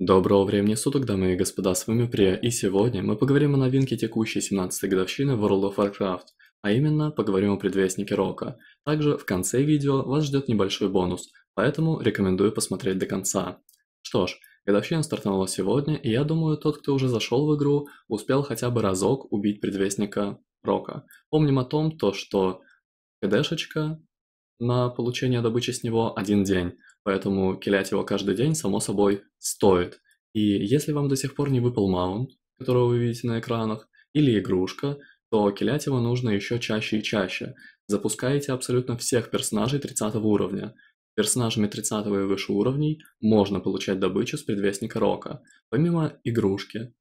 Доброго времени суток, дамы и господа, с вами Прия, и сегодня мы поговорим о новинке текущей 17-й годовщины World of Warcraft, а именно поговорим о предвестнике Рока. Также в конце видео вас ждет небольшой бонус, поэтому рекомендую посмотреть до конца. Что ж, годовщина стартовала сегодня, и я думаю, тот, кто уже зашел в игру, успел хотя бы разок убить предвестника Рока. Помним о том, то, что КДшечка на получение добычи с него один день, поэтому килять его каждый день, само собой, стоит. И если вам до сих пор не выпал маунт, которого вы видите на экранах, или игрушка, то килять его нужно еще чаще и чаще. Запускаете абсолютно всех персонажей 30 уровня. Персонажами 30 и выше уровней можно получать добычу с предвестника Рока. Помимо игрушки,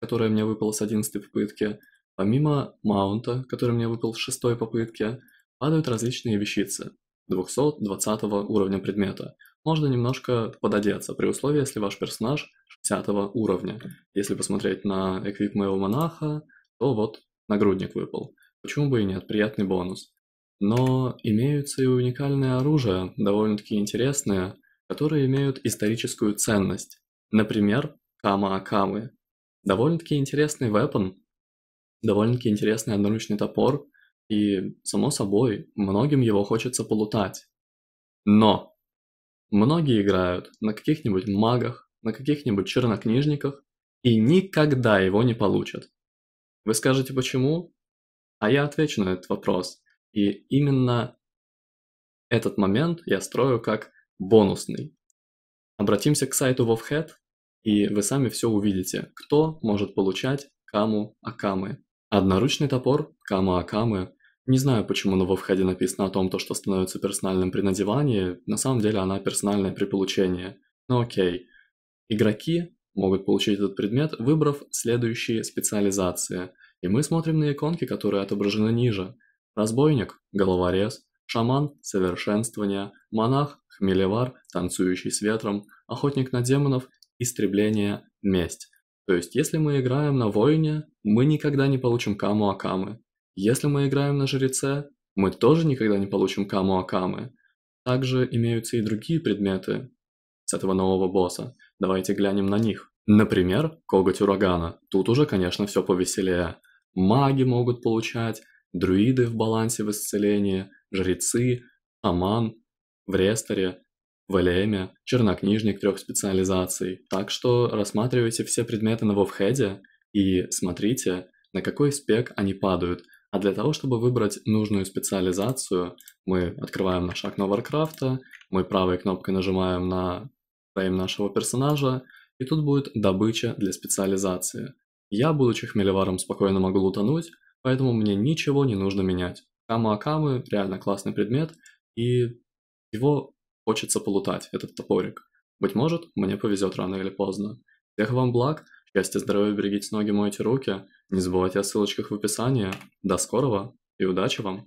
которая мне выпала с 11 попытки, помимо маунта, который мне выпал с 6 попытки, падают различные вещицы. 220 уровня предмета. Можно немножко пододеться, при условии, если ваш персонаж 60 уровня. Если посмотреть на эквип моего монаха, то вот нагрудник выпал. Почему бы и нет, приятный бонус. Но имеются и уникальные оружия, довольно-таки интересные, которые имеют историческую ценность. Например, Кама-Акамы. Довольно-таки интересный вепон, довольно-таки интересный одноручный топор, и, само собой, многим его хочется полутать. Но многие играют на каких-нибудь магах, на каких-нибудь чернокнижниках и никогда его не получат. Вы скажете почему? А я отвечу на этот вопрос. И именно этот момент я строю как бонусный. Обратимся к сайту WoWhead, и вы сами все увидите, кто может получать каму Акамы. Одноручный топор Кама Акамы не знаю, почему на во входе написано о том, то, что становится персональным при надевании. На самом деле она персональная при получении. Но ну, окей. Игроки могут получить этот предмет, выбрав следующие специализации. И мы смотрим на иконки, которые отображены ниже. Разбойник – головорез, шаман – совершенствование, монах – хмелевар, танцующий с ветром, охотник на демонов – истребление, месть. То есть, если мы играем на воине, мы никогда не получим каму Акамы. Если мы играем на жреце, мы тоже никогда не получим каму Акамы. Также имеются и другие предметы с этого нового босса. Давайте глянем на них. Например, коготь урагана. Тут уже, конечно, все повеселее. Маги могут получать, друиды в балансе в исцелении, жрецы, аман, в ресторе, в LM, чернокнижник трех специализаций. Так что рассматривайте все предметы на вовхеде и смотрите, на какой спек они падают – а для того, чтобы выбрать нужную специализацию, мы открываем наш окно Варкрафта, мы правой кнопкой нажимаем на фрейм нашего персонажа, и тут будет добыча для специализации. Я, будучи хмелеваром, спокойно могу лутануть, поэтому мне ничего не нужно менять. Кама-акамы реально классный предмет, и его хочется полутать, этот топорик. Быть может, мне повезет рано или поздно. Всех вам благ, счастья, здоровья, берегите ноги, мойте руки, не забывайте о ссылочках в описании. До скорого и удачи вам!